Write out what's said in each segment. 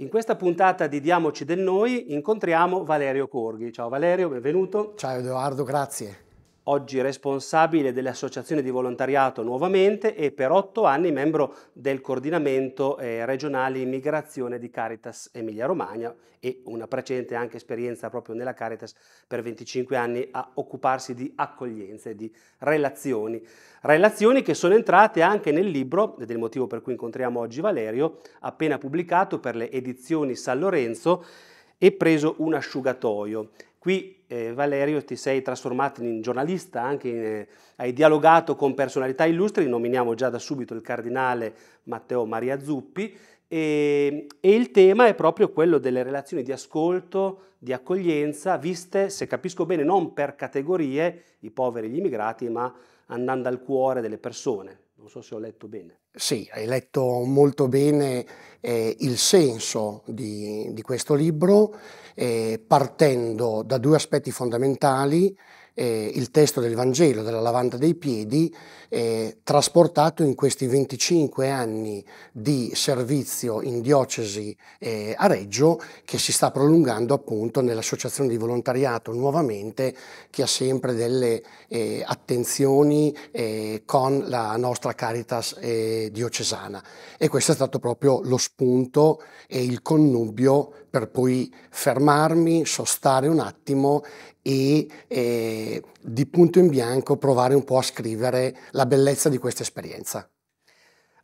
In questa puntata di Diamoci del Noi incontriamo Valerio Corghi. Ciao Valerio, benvenuto. Ciao Edoardo, grazie oggi responsabile dell'Associazione di Volontariato nuovamente e per otto anni membro del coordinamento eh, regionale immigrazione di Caritas Emilia-Romagna e una precedente anche esperienza proprio nella Caritas per 25 anni a occuparsi di accoglienza e di relazioni. Relazioni che sono entrate anche nel libro, ed è il motivo per cui incontriamo oggi Valerio, appena pubblicato per le edizioni San Lorenzo e preso un asciugatoio. Qui eh, Valerio ti sei trasformato in giornalista, anche in, eh, hai dialogato con personalità illustri, nominiamo già da subito il cardinale Matteo Maria Zuppi, e, e, il tema è proprio quello delle relazioni di ascolto, di accoglienza, viste, se capisco bene, non per categorie, i poveri, e gli immigrati, ma andando al cuore delle persone. Non so se ho letto bene. Sì, hai letto molto bene eh, il senso di, di questo libro, eh, partendo da due aspetti fondamentali, eh, il testo del Vangelo, della lavanda dei piedi, eh, trasportato in questi 25 anni di servizio in diocesi eh, a Reggio, che si sta prolungando appunto nell'associazione di volontariato nuovamente, che ha sempre delle eh, attenzioni con la nostra Caritas. Eh, diocesana e questo è stato proprio lo spunto e il connubio per poi fermarmi, sostare un attimo e eh, di punto in bianco provare un po' a scrivere la bellezza di questa esperienza.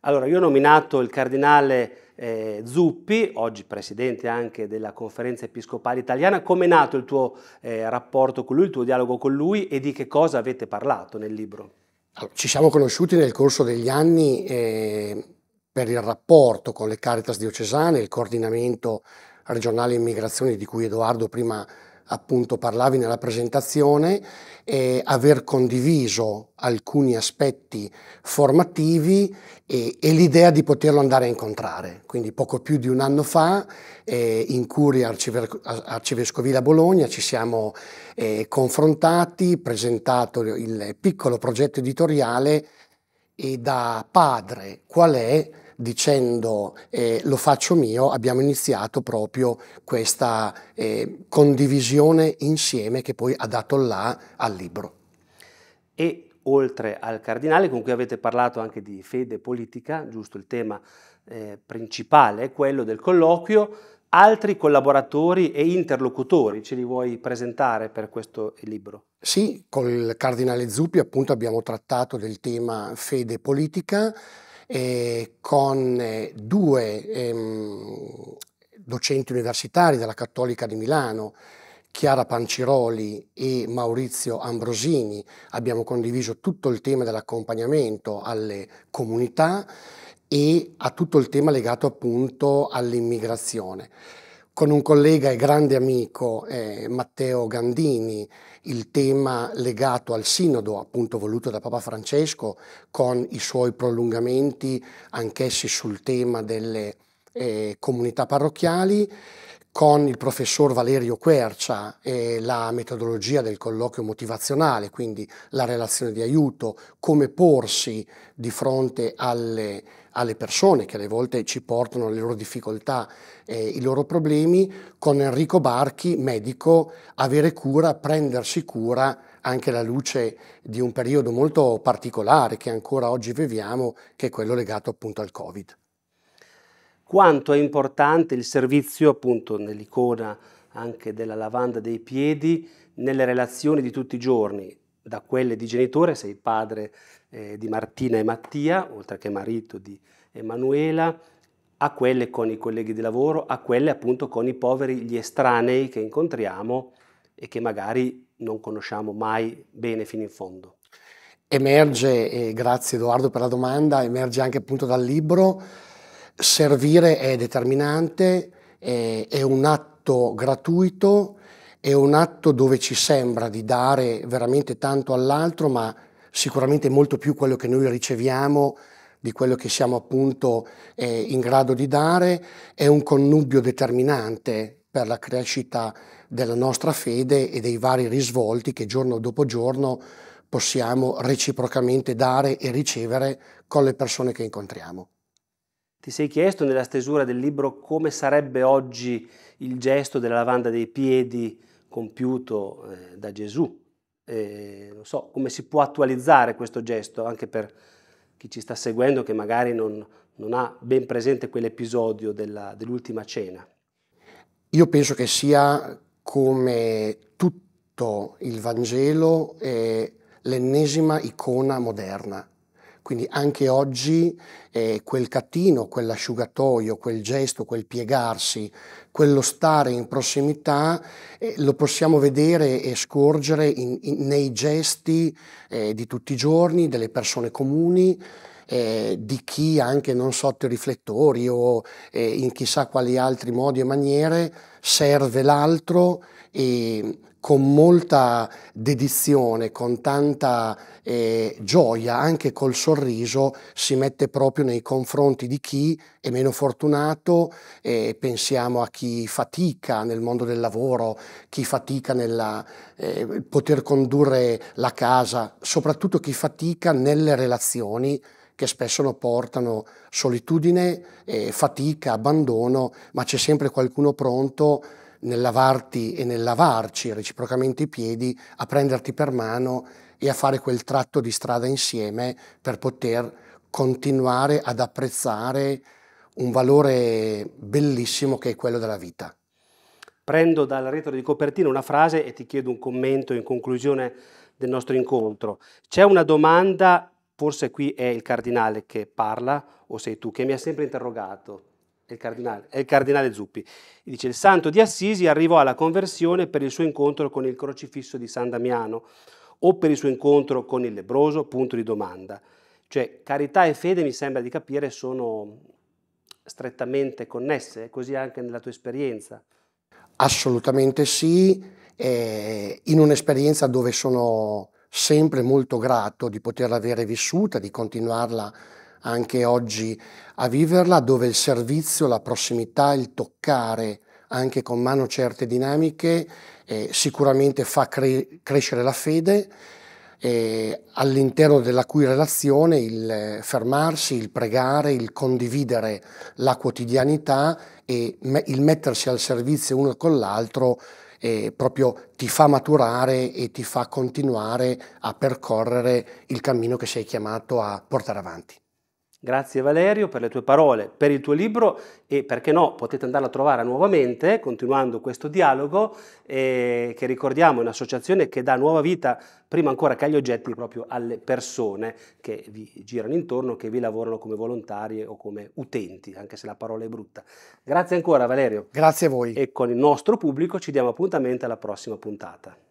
Allora, io ho nominato il cardinale eh, Zuppi, oggi presidente anche della Conferenza Episcopale Italiana. Come è nato il tuo eh, rapporto con lui, il tuo dialogo con lui e di che cosa avete parlato nel libro? Allora, ci siamo conosciuti nel corso degli anni eh, per il rapporto con le Caritas diocesane, il coordinamento regionale immigrazione di cui Edoardo prima appunto parlavi nella presentazione, eh, aver condiviso alcuni aspetti formativi e, e l'idea di poterlo andare a incontrare. Quindi poco più di un anno fa, eh, in Curia Arcivescovile a Bologna, ci siamo eh, confrontati, presentato il piccolo progetto editoriale e da padre qual è dicendo eh, lo faccio mio, abbiamo iniziato proprio questa eh, condivisione insieme che poi ha dato là al libro. E oltre al cardinale, con cui avete parlato anche di fede politica, giusto il tema eh, principale, quello del colloquio, altri collaboratori e interlocutori ce li vuoi presentare per questo libro? Sì, col cardinale Zuppi appunto abbiamo trattato del tema fede politica eh, con eh, due ehm, docenti universitari della Cattolica di Milano, Chiara Panciroli e Maurizio Ambrosini. Abbiamo condiviso tutto il tema dell'accompagnamento alle comunità e a tutto il tema legato appunto all'immigrazione con un collega e grande amico, eh, Matteo Gandini, il tema legato al sinodo appunto voluto da Papa Francesco con i suoi prolungamenti anch'essi sul tema delle eh, comunità parrocchiali, con il professor Valerio Quercia eh, la metodologia del colloquio motivazionale, quindi la relazione di aiuto, come porsi di fronte alle alle persone che alle volte ci portano le loro difficoltà e i loro problemi, con Enrico Barchi, medico, avere cura, prendersi cura anche alla luce di un periodo molto particolare che ancora oggi viviamo, che è quello legato appunto al Covid. Quanto è importante il servizio appunto nell'icona anche della lavanda dei piedi nelle relazioni di tutti i giorni, da quelle di genitore, sei padre eh, di Martina e Mattia, oltre che marito di Emanuela, a quelle con i colleghi di lavoro, a quelle appunto con i poveri, gli estranei che incontriamo e che magari non conosciamo mai bene fino in fondo. Emerge, e grazie Edoardo per la domanda, emerge anche appunto dal libro, servire è determinante, è, è un atto gratuito, è un atto dove ci sembra di dare veramente tanto all'altro, ma sicuramente molto più quello che noi riceviamo di quello che siamo appunto eh, in grado di dare, è un connubio determinante per la crescita della nostra fede e dei vari risvolti che giorno dopo giorno possiamo reciprocamente dare e ricevere con le persone che incontriamo. Ti sei chiesto nella stesura del libro come sarebbe oggi il gesto della lavanda dei piedi compiuto eh, da Gesù. E non so come si può attualizzare questo gesto anche per chi ci sta seguendo che magari non, non ha ben presente quell'episodio dell'ultima cena. Io penso che sia come tutto il Vangelo eh, l'ennesima icona moderna quindi anche oggi eh, quel cattino, quell'asciugatoio, quel gesto, quel piegarsi, quello stare in prossimità, eh, lo possiamo vedere e scorgere in, in, nei gesti eh, di tutti i giorni, delle persone comuni, eh, di chi anche non sotto i riflettori o eh, in chissà quali altri modi e maniere serve l'altro e con molta dedizione, con tanta eh, gioia, anche col sorriso, si mette proprio nei confronti di chi è meno fortunato, eh, pensiamo a chi fatica nel mondo del lavoro, chi fatica nel eh, poter condurre la casa, soprattutto chi fatica nelle relazioni che spesso portano solitudine, eh, fatica, abbandono, ma c'è sempre qualcuno pronto nel lavarti e nel lavarci reciprocamente i piedi, a prenderti per mano e a fare quel tratto di strada insieme per poter continuare ad apprezzare un valore bellissimo che è quello della vita. Prendo dal retro di copertina una frase e ti chiedo un commento in conclusione del nostro incontro. C'è una domanda forse qui è il cardinale che parla o sei tu, che mi ha sempre interrogato. È il cardinale, è il cardinale Zuppi. Dice, il santo di Assisi arrivò alla conversione per il suo incontro con il crocifisso di San Damiano o per il suo incontro con il lebroso, punto di domanda. Cioè, carità e fede, mi sembra di capire, sono strettamente connesse, così anche nella tua esperienza. Assolutamente sì, eh, in un'esperienza dove sono sempre molto grato di poterla avere vissuta, di continuarla anche oggi a viverla, dove il servizio, la prossimità, il toccare anche con mano certe dinamiche eh, sicuramente fa cre crescere la fede eh, all'interno della cui relazione il eh, fermarsi, il pregare, il condividere la quotidianità e me il mettersi al servizio uno con l'altro eh, proprio ti fa maturare e ti fa continuare a percorrere il cammino che sei chiamato a portare avanti. Grazie Valerio per le tue parole, per il tuo libro e perché no, potete andarla a trovare nuovamente continuando questo dialogo eh, che ricordiamo è un'associazione che dà nuova vita prima ancora che agli oggetti proprio alle persone che vi girano intorno, che vi lavorano come volontarie o come utenti, anche se la parola è brutta. Grazie ancora Valerio. Grazie a voi. E con il nostro pubblico ci diamo appuntamento alla prossima puntata.